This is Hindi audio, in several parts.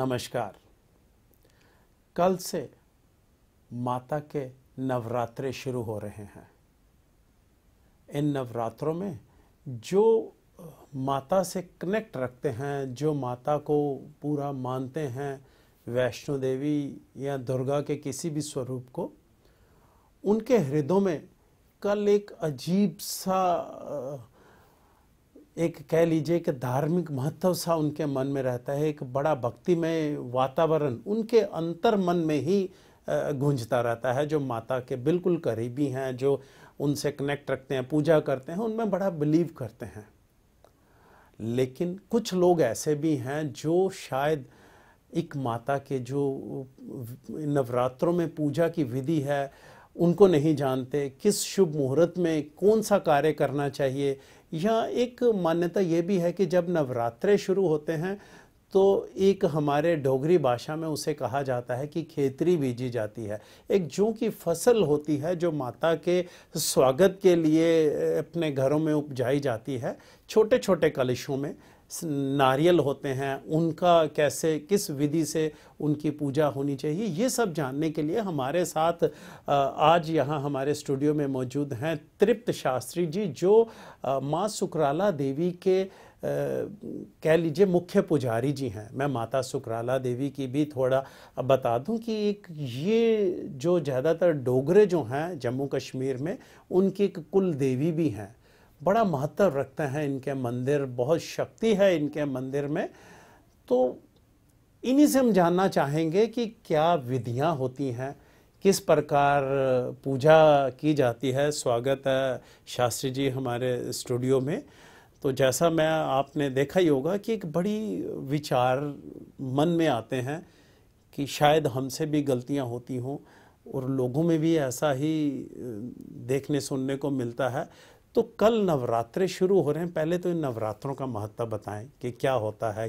नमस्कार कल से माता के नवरात्रे शुरू हो रहे हैं इन नवरात्रों में जो माता से कनेक्ट रखते हैं जो माता को पूरा मानते हैं वैष्णो देवी या दुर्गा के किसी भी स्वरूप को उनके हृदयों में कल एक अजीब सा एक कह लीजिए कि धार्मिक महत्व सा उनके मन में रहता है एक बड़ा भक्तिमय वातावरण उनके अंतर मन में ही गूंजता रहता है जो माता के बिल्कुल करीबी हैं जो उनसे कनेक्ट रखते हैं पूजा करते हैं उनमें बड़ा बिलीव करते हैं लेकिन कुछ लोग ऐसे भी हैं जो शायद एक माता के जो नवरात्रों में पूजा की विधि है उनको नहीं जानते किस शुभ मुहूर्त में कौन सा कार्य करना चाहिए या एक मान्यता ये भी है कि जब नवरात्रे शुरू होते हैं तो एक हमारे डोगरी भाषा में उसे कहा जाता है कि खेतरी बीजी जाती है एक जो की फसल होती है जो माता के स्वागत के लिए अपने घरों में उपजाई जाती है छोटे छोटे कलशों में नारियल होते हैं उनका कैसे किस विधि से उनकी पूजा होनी चाहिए ये सब जानने के लिए हमारे साथ आज यहाँ हमारे स्टूडियो में मौजूद हैं तृप्त शास्त्री जी जो माँ सुकराला देवी के कह लीजिए मुख्य पुजारी जी हैं मैं माता सुकराला देवी की भी थोड़ा बता दूं कि एक ये जो ज़्यादातर डोगरे जो हैं जम्मू कश्मीर में उनकी एक कुल देवी भी हैं बड़ा महत्व रखते हैं इनके मंदिर बहुत शक्ति है इनके मंदिर में तो इन्हीं से हम जानना चाहेंगे कि क्या विधियां होती हैं किस प्रकार पूजा की जाती है स्वागत है शास्त्री जी हमारे स्टूडियो में तो जैसा मैं आपने देखा ही होगा कि एक बड़ी विचार मन में आते हैं कि शायद हमसे भी गलतियां होती हों और लोगों में भी ऐसा ही देखने सुनने को मिलता है तो कल नवरात्रे शुरू हो रहे हैं पहले तो इन नवरात्रों का महत्व बताएं कि क्या होता है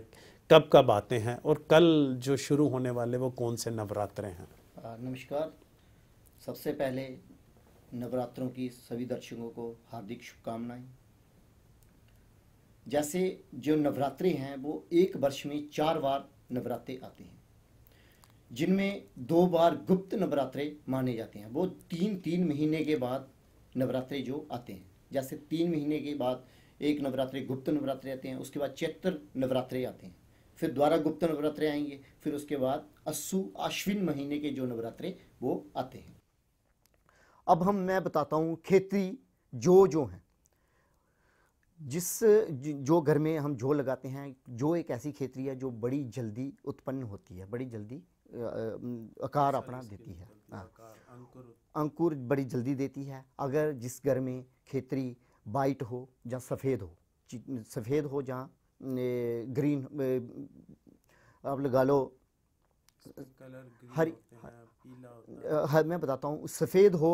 कब कब आते हैं और कल जो शुरू होने वाले वो कौन से नवरात्रे हैं नमस्कार सबसे पहले नवरात्रों की सभी दर्शकों को हार्दिक शुभकामनाएं जैसे जो नवरात्रे हैं वो एक वर्ष में चार बार नवरात्रे आते हैं जिनमें दो बार गुप्त नवरात्रे माने जाते हैं वो तीन तीन महीने के बाद नवरात्रे जो आते हैं जैसे तीन महीने के बाद एक नवरात्रि गुप्त नवरात्रि आते हैं उसके बाद चैत्र नवरात्रि आते हैं फिर द्वारा गुप्त नवरात्रि आएंगे फिर उसके बाद अस्सु अश्विन महीने के जो नवरात्रे वो आते हैं अब हम मैं बताता हूँ खेती जो जो हैं जिस जो घर में हम जो लगाते हैं जो एक ऐसी खेती है जो बड़ी जल्दी उत्पन्न होती है बड़ी जल्दी आकार अपना देती है हाँ अंकुर अंकुर बड़ी जल्दी देती है अगर जिस घर में खेतरी वाइट हो या सफ़ेद हो सफ़ेद हो या ग्रीन आप लगा लो हरी हर मैं बताता हूँ सफ़ेद हो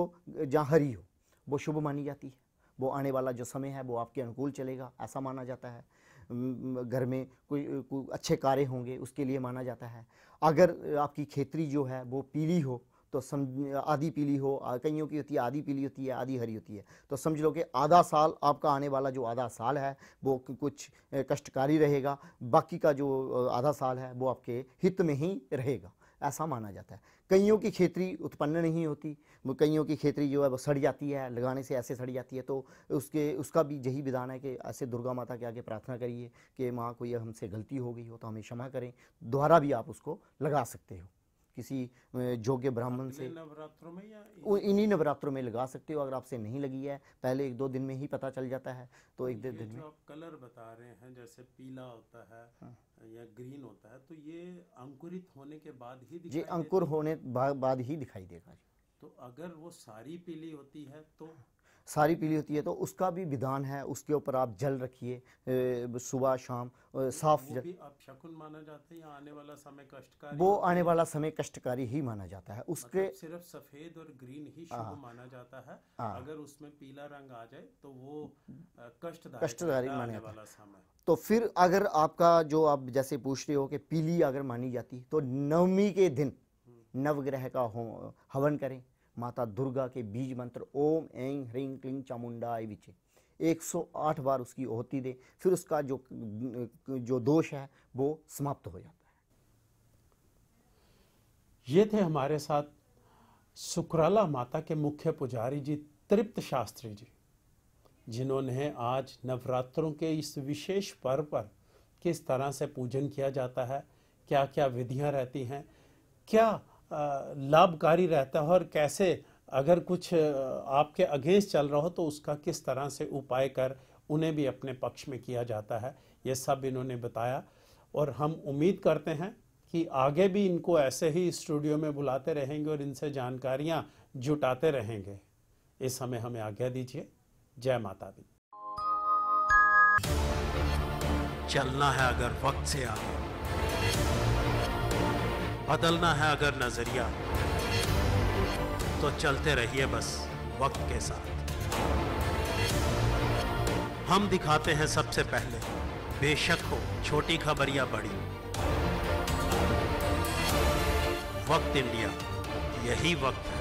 या हरी हो वो शुभ मानी जाती है वो आने वाला जो समय है वो आपके अनुकूल चलेगा ऐसा माना जाता है घर में कोई, कोई अच्छे कार्य होंगे उसके लिए माना जाता है अगर आपकी खेतरी जो है वो पीली हो तो समझ आधी पीली हो कईयों की होती है आधी पीली होती है आधी हरी होती है तो समझ लो कि आधा साल आपका आने वाला जो आधा साल है वो कुछ कष्टकारी रहेगा बाकी का जो आधा साल है वो आपके हित में ही रहेगा ऐसा माना जाता है कईयों की खेतरी उत्पन्न नहीं होती कईयों की खेतरी जो है वो सड़ जाती है लगाने से ऐसे सड़ जाती है तो उसके उसका भी यही विधान है कि ऐसे दुर्गा माता के आगे प्रार्थना करिए कि माँ कोई हमसे गलती हो गई हो तो हमें क्षमा करें दोबारा भी आप उसको लगा सकते हो किसी जोगे ब्राह्मण से नवरात्रों में या इन्हीं नवरात्रों में लगा सकते हो अगर आपसे नहीं लगी है पहले एक दो दिन में ही पता चल जाता है तो, तो एक दो दिन में आप कलर बता रहे हैं जैसे पीला होता है हाँ। या ग्रीन होता है तो ये अंकुरित होने के बाद ही ये अंकुर होने बाद ही दिखाई देगा जी तो अगर वो सारी पीली होती है तो सारी पीली होती है तो उसका भी विधान है उसके ऊपर आप जल रखिए सुबह शाम साफ जल शकुन माना जाता है या आने वाला समय कष्टकारी वो आने वाला समय कष्टकारी ही माना जाता है उसके मतलब सिर्फ सफेद और ग्रीन ही शुभ हाँ। माना जाता है आ, हाँ। अगर उसमें पीला रंग आ जाए तो वो कष्टदायक कष्टदायक माना वाला समय तो फिर अगर आपका जो आप जैसे पूछ रहे हो कि पीली अगर मानी जाती तो नवमी के दिन हम्म। नवग्रह का हवन करें माता दुर्गा के बीज मंत्र ओम ऐं ह्रीं क्लीं चामुंडा चामुंडाय विचे 108 बार उसकी होती दे फिर उसका जो जो दोष है वो समाप्त हो जाता है ये थे हमारे साथ सुकराला माता के मुख्य पुजारी जी तृप्त शास्त्री जी जिन्होंने आज नवरात्रों के इस विशेष पर्व पर किस तरह से पूजन किया जाता है क्या क्या विधियां रहती हैं क्या लाभकारी रहता है और कैसे अगर कुछ आपके अगेंस्ट चल रहा हो तो उसका किस तरह से उपाय कर उन्हें भी अपने पक्ष में किया जाता है ये सब इन्होंने बताया और हम उम्मीद करते हैं कि आगे भी इनको ऐसे ही स्टूडियो में बुलाते रहेंगे और इनसे जानकारियाँ जुटाते रहेंगे इस समय हमें आज्ञा दीजिए जय माता दी चलना है अगर वक्त से आगे बदलना है अगर नजरिया तो चलते रहिए बस वक्त के साथ हम दिखाते हैं सबसे पहले बेशक हो छोटी खबर या बड़ी वक्त इंडिया यही वक्त है